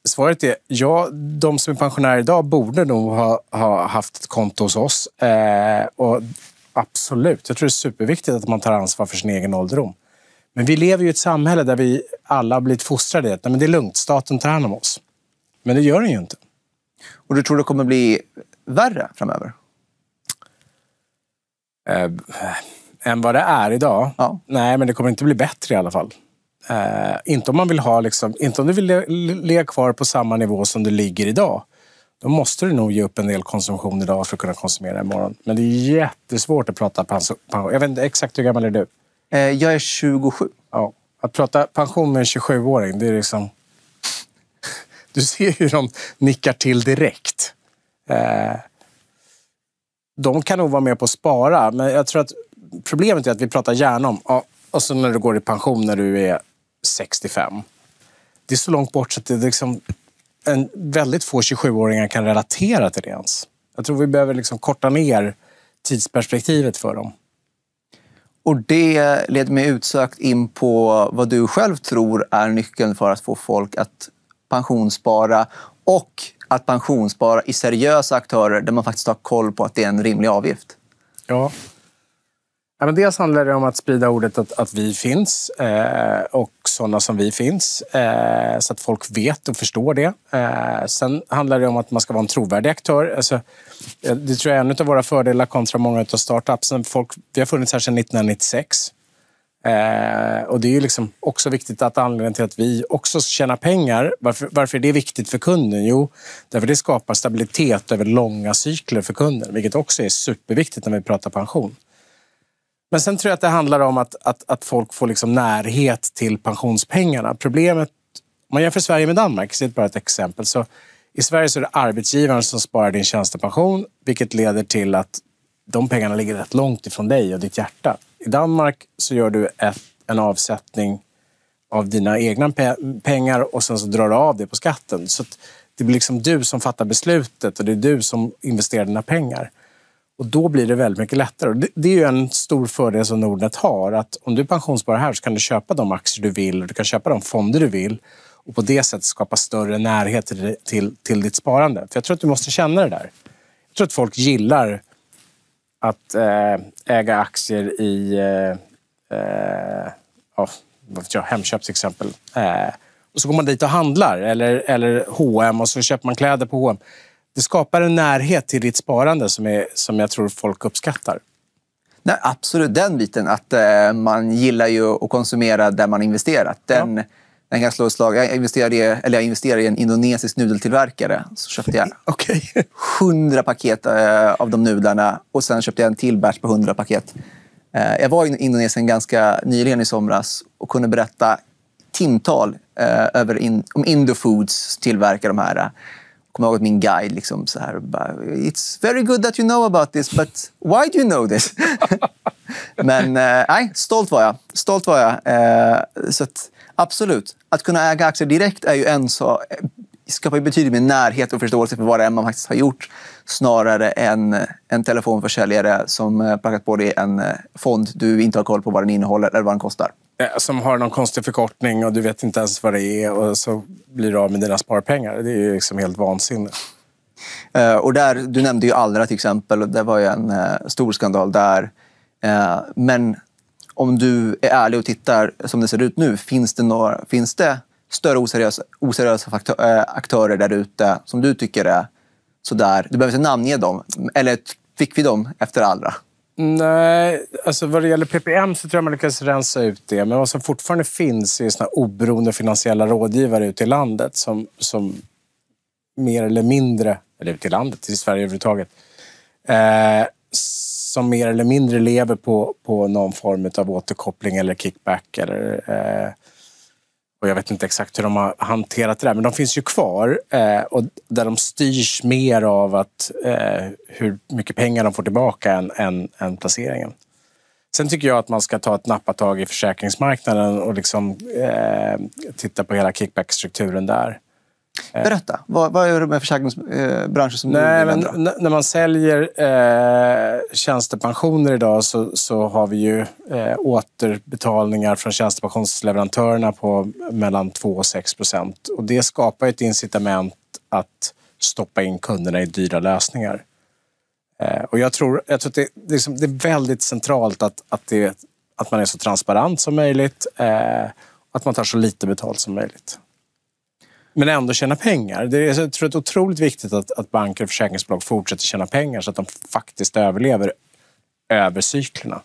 svaret är ja, de som är pensionärer idag borde nog ha, ha haft ett konto hos oss. Eh, och absolut, jag tror det är superviktigt att man tar ansvar för sin egen ålderdom. Men vi lever ju i ett samhälle där vi alla har blivit fostrade i att men det är lugnt, staten tar hand om oss. Men det gör den ju inte. Och du tror det kommer bli värre framöver? Eh, än vad det är idag? Ja. Nej, men det kommer inte bli bättre i alla fall. Uh, inte om man vill ha liksom, inte om du vill ligga kvar på samma nivå som du ligger idag. Då måste du nog ge upp en del konsumtion idag för att kunna konsumera imorgon. Men det är jättesvårt att prata pension. Jag vet inte exakt hur gammal är du? Uh, jag är 27. Ja. Att prata pension med en 27-åring, det är liksom... Du ser hur de nickar till direkt. Uh de kan nog vara med på att spara, men jag tror att problemet är att vi pratar gärna om, ja, alltså när du går i pension när du är 65. Det är så långt bort så att det liksom, en, väldigt få 27-åringar kan relatera till det ens. Jag tror vi behöver liksom korta ner tidsperspektivet för dem. Och det leder mig utsökt in på vad du själv tror är nyckeln för att få folk att pensionsspara och att pensionsspara i seriösa aktörer där man faktiskt har koll på att det är en rimlig avgift. Ja, Ja, men dels handlar det om att sprida ordet att, att vi finns eh, och sådana som vi finns, eh, så att folk vet och förstår det. Eh, sen handlar det om att man ska vara en trovärdig aktör. Alltså, eh, det tror jag är en av våra fördelar kontra många av startupsen. vi har funnits här sedan 1996. Eh, och det är ju liksom också viktigt att anledningen till att vi också tjänar pengar, varför, varför är det viktigt för kunden? Jo, därför det skapar stabilitet över långa cykler för kunden, vilket också är superviktigt när vi pratar pension. Men sen tror jag att det handlar om att, att, att folk får liksom närhet till pensionspengarna. Problemet, om man jämför Sverige med Danmark, så är det bara ett exempel. Så I Sverige så är det arbetsgivaren som sparar din tjänstepension, vilket leder till att de pengarna ligger rätt långt ifrån dig och ditt hjärta. I Danmark så gör du ett, en avsättning av dina egna pengar och sen så drar du av det på skatten. Så det blir liksom du som fattar beslutet och det är du som investerar dina pengar. Och då blir det väldigt mycket lättare. Det, det, är ju en stor fördel som Nordnet har. att Om du pensionssparar här så kan du köpa de aktier du vill och du kan köpa de fonder du vill och på det sättet skapa större närhet till, till, till ditt sparande. För Jag tror att du måste känna det där. Jag tror att folk gillar att eh, äga aktier i eh, eh, oh, jag, Hemköp till exempel. Eh, och så går man dit och handlar, eller, eller H&M och så köper man kläder på H&M det skapar en närhet till ditt sparande som, är, som jag tror folk uppskattar. Nej, absolut, den biten. Att eh, man gillar ju att konsumera där man investerat. Den, ja. den kan slå ett slag. Jag investerade, eller jag investerade i en indonesisk nudeltillverkare. Så köpte jag okay. 100 paket eh, av de nudlarna och sen köpte jag en till batch på 100 paket. Eh, jag var i Indonesien ganska nyligen i somras och kunde berätta timtal om Indofoods tillverkar de här kommer ihåg att min guide liksom så här, It's very good that you know about this, but why do you know this? Men eh, nej, stolt var jag. Stolt var jag. Eh, så att, absolut, att kunna äga aktier direkt är ju en så, eh, skapar ju betydligt mer närhet och förståelse för vad det är man faktiskt har gjort snarare än en telefonförsäljare som packat på dig en fond du inte har koll på vad den innehåller eller vad den kostar. Eh, som har någon konstig förkortning och du vet inte ens vad det är och så blir du av med dina sparpengar. Det är ju liksom helt vansinne. Eh, och där, du nämnde ju Allra till exempel. det var ju en eh, stor skandal där. men om du är ärlig och tittar som det ser ut nu, finns det, några, finns det större oseriösa, oseriösa aktörer där ute som du tycker är sådär? Du behöver inte namnge dem. Eller fick vi dem efter Allra? Nej, alltså vad det gäller PPM så tror jag man lyckades rensa ut det. Men vad som fortfarande finns är såna oberoende finansiella rådgivare ute i landet som, som mer eller mindre, eller ute i landet, i Sverige överhuvudtaget, eh, som mer eller mindre lever på, på någon form av återkoppling eller kickback. Eller, eh, och jag vet inte exakt hur de har hanterat det där, men de finns ju kvar. Eh, och där de styrs mer av att, eh, hur mycket pengar de får tillbaka än, än, än, placeringen. Sen tycker jag att man ska ta ett nappatag i försäkringsmarknaden och liksom, eh, titta på hela kickbackstrukturen där. Eh. Berätta. Vad, vad är det med försäkringsbranschen som Nej, du vill ändra? När man säljer eh, tjänstepensioner idag så, så har vi ju eh, återbetalningar från tjänstepensionsleverantörerna på mellan 2 och 6 procent. Och det skapar ett incitament att stoppa in kunderna i dyra lösningar. Eh, och jag tror, jag tror att det, det, är, liksom, det är väldigt centralt att, att, det, att man är så transparent som möjligt eh, och att man tar så lite betalt som möjligt men ändå tjäna pengar. Det är, alltså, jag tror det är otroligt viktigt att, att banker och försäkringsbolag fortsätter tjäna pengar så att de faktiskt överlever över cyklerna.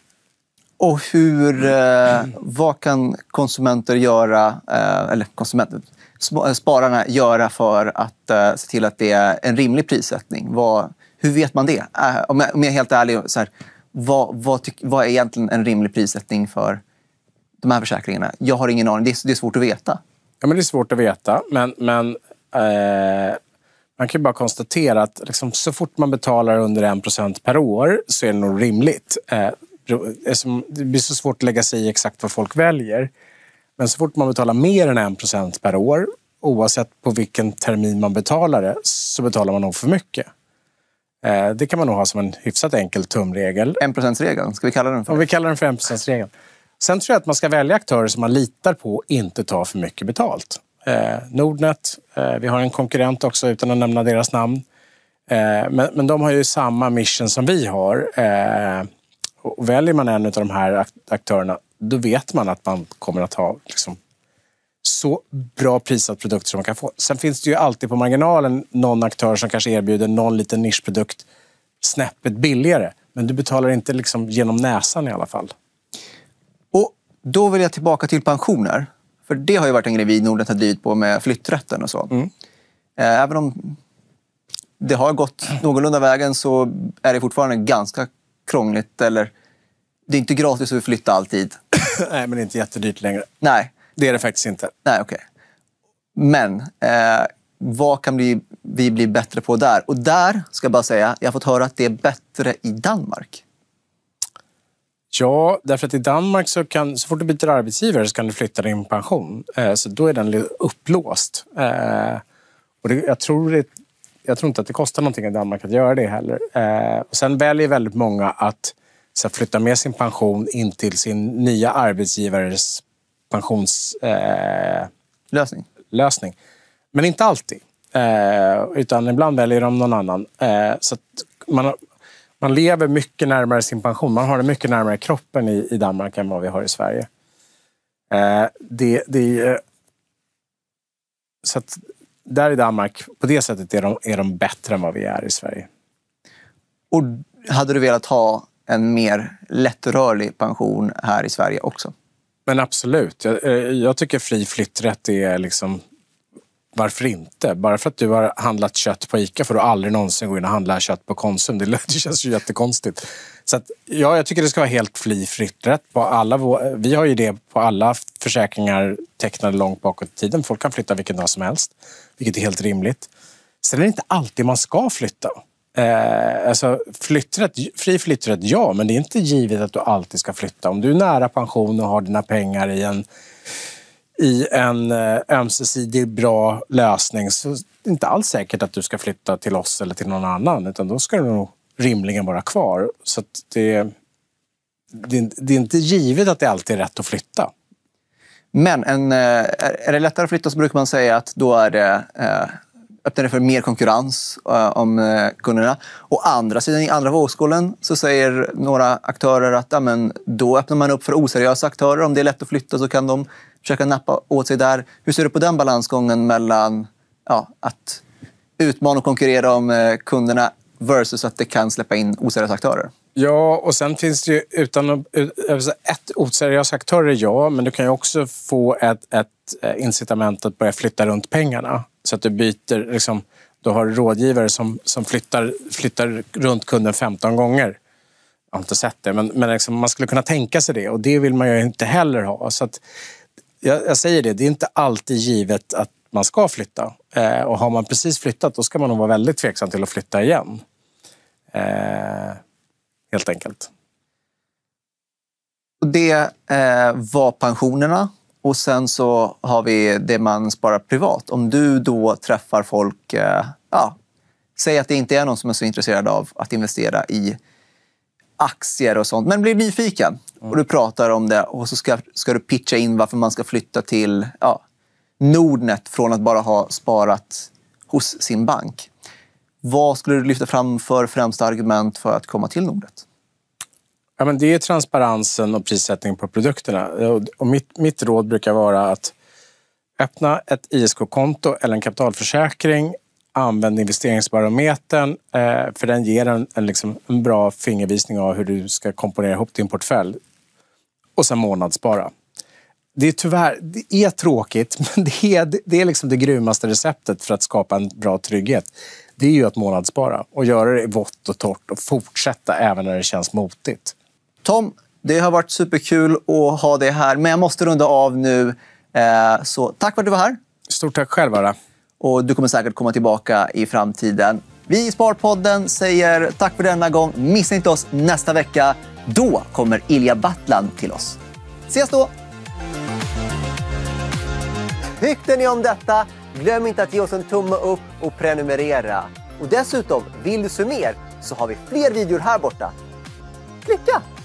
Och hur, eh, vad kan konsumenter göra, eh, eller konsumenter, eh, spararna göra för att eh, se till att det är en rimlig prissättning? Vad, hur vet man det? Eh, om, jag, om jag är helt ärlig, så här, vad, vad, tyck, vad är egentligen en rimlig prissättning för de här försäkringarna? Jag har ingen aning. Det är, det är svårt att veta. Ja, men det är svårt att veta, men, men eh, man kan ju bara konstatera att liksom, så fort man betalar under 1 per år så är det nog rimligt. Eh, det blir så svårt att lägga sig i exakt vad folk väljer. Men så fort man betalar mer än 1 per år, oavsett på vilken termin man betalar det, så betalar man nog för mycket. Eh, det kan man nog ha som en hyfsat enkel tumregel. 1%-regeln, ska vi kalla den för? Om vi kallar den för 1%-regeln. Sen tror jag att man ska välja aktörer som man litar på och inte tar för mycket betalt. Eh, Nordnet, eh, vi har en konkurrent också utan att nämna deras namn. Eh, men, men, de har ju samma mission som vi har. Eh, och väljer man en av de här aktörerna, då vet man att man kommer att ha liksom, så bra prisat produkter som man kan få. Sen finns det ju alltid på marginalen någon aktör som kanske erbjuder någon liten nischprodukt snäppet billigare. Men du betalar inte liksom genom näsan i alla fall. Då vill jag tillbaka till pensioner. För det har ju varit en grej vi i Norden har drivit på med flytträtten och så. Mm. Eh, även om det har gått någorlunda vägen så är det fortfarande ganska krångligt. Eller, det är inte gratis att flytta alltid. Nej, men det är inte jättedyrt längre. Nej. Det är det faktiskt inte. Nej, okej. Okay. Men eh, vad kan vi, vi bli bättre på där? Och där ska jag bara säga, jag har fått höra att det är bättre i Danmark. Ja, därför att i Danmark så kan, så fort du byter arbetsgivare så kan du flytta din pension. Eh, så då är den upplåst. Eh, och det, jag, tror det, jag tror inte att det kostar någonting i Danmark att göra det heller. Eh, och sen väljer väldigt många att så här, flytta med sin pension in till sin nya arbetsgivares pensionslösning. Eh, Men inte alltid. Eh, utan ibland väljer de någon annan. Eh, så man, man lever mycket närmare sin pension. Man har det mycket närmare kroppen i, i Danmark än vad vi har i Sverige. Eh, det, det, så att där i Danmark, på det sättet är de, är de bättre än vad vi är i Sverige. Och hade du velat ha en mer lättrörlig pension här i Sverige också? Men absolut. Jag, eh, jag tycker fri flytträtt är liksom varför inte? Bara för att du har handlat kött på ICA får du aldrig någonsin gå in och handla kött på Konsum. Det, det känns ju jättekonstigt. Så att, ja, jag tycker det ska vara helt fri fritt rätt. På alla, eh, vi har ju det på alla försäkringar tecknade långt bakåt i tiden. Folk kan flytta vilken dag som helst, vilket är helt rimligt. Sen är det inte alltid man ska flytta. Eh, alltså, flytträtt, fri flytträtt, ja, men det är inte givet att du alltid ska flytta. Om du är nära pension och har dina pengar i en i en eh, ömsesidig bra lösning så det är inte alls säkert att du ska flytta till oss eller till någon annan, utan då ska du nog rimligen vara kvar. Så det, det, det är inte givet att det alltid är rätt att flytta. Men en, eh, är det lättare att flytta så brukar man säga att då är det eh, öppnar det för mer konkurrens eh, om eh, kunderna. Å andra sidan, i andra vågskålen, så säger några aktörer att amen, då öppnar man upp för oseriösa aktörer. Om det är lätt att flytta så kan de försöka nappa åt sig där. Hur ser du på den balansgången mellan ja, att utmana och konkurrera om eh, kunderna versus att det kan släppa in oseriösa aktörer? Ja, och sen finns det ju utan att, ett oseriös aktörer, ja, men du kan ju också få ett, ett eh, incitament att börja flytta runt pengarna så att du byter. Liksom, du har rådgivare som, som flyttar, flyttar runt kunden 15 gånger. Jag har inte sett det, men, men liksom, man skulle kunna tänka sig det och det vill man ju inte heller ha. Så att, jag, jag säger det, det är inte alltid givet att man ska flytta. Eh, och har man precis flyttat, då ska man nog vara väldigt tveksam till att flytta igen. Eh, helt enkelt. Det eh, var pensionerna och sen så har vi det man sparar privat. Om du då träffar folk, eh, ja, säg att det inte är någon som är så intresserad av att investera i aktier och sånt, men blir nyfiken och du pratar om det och så ska, ska du pitcha in varför man ska flytta till ja, Nordnet från att bara ha sparat hos sin bank. Vad skulle du lyfta fram för främsta argument för att komma till Nordnet? Ja, men det är transparensen och prissättningen på produkterna. Och mitt, mitt råd brukar vara att öppna ett ISK-konto eller en kapitalförsäkring. Använd investeringsbarometern, eh, för den ger en, en, liksom, en bra fingervisning av hur du ska komponera ihop din portfölj. Och sen månadsspara. Det är tyvärr det är tråkigt, men det är, det är liksom det grymmaste receptet för att skapa en bra trygghet det är ju att månadsspara och göra det vått och torrt och fortsätta även när det känns motigt. Tom, det har varit superkul att ha dig här, men jag måste runda av nu. Eh, så tack för att du var här. Stort tack själv, Ara. Och du kommer säkert komma tillbaka i framtiden. Vi i Sparpodden säger tack för denna gång. Missa inte oss nästa vecka. Då kommer Ilja Battlan till oss. Ses då! Tyckte ni om detta? Glöm inte att ge oss en tumme upp och prenumerera. Och dessutom, vill du se mer så har vi fler videor här borta. Klicka!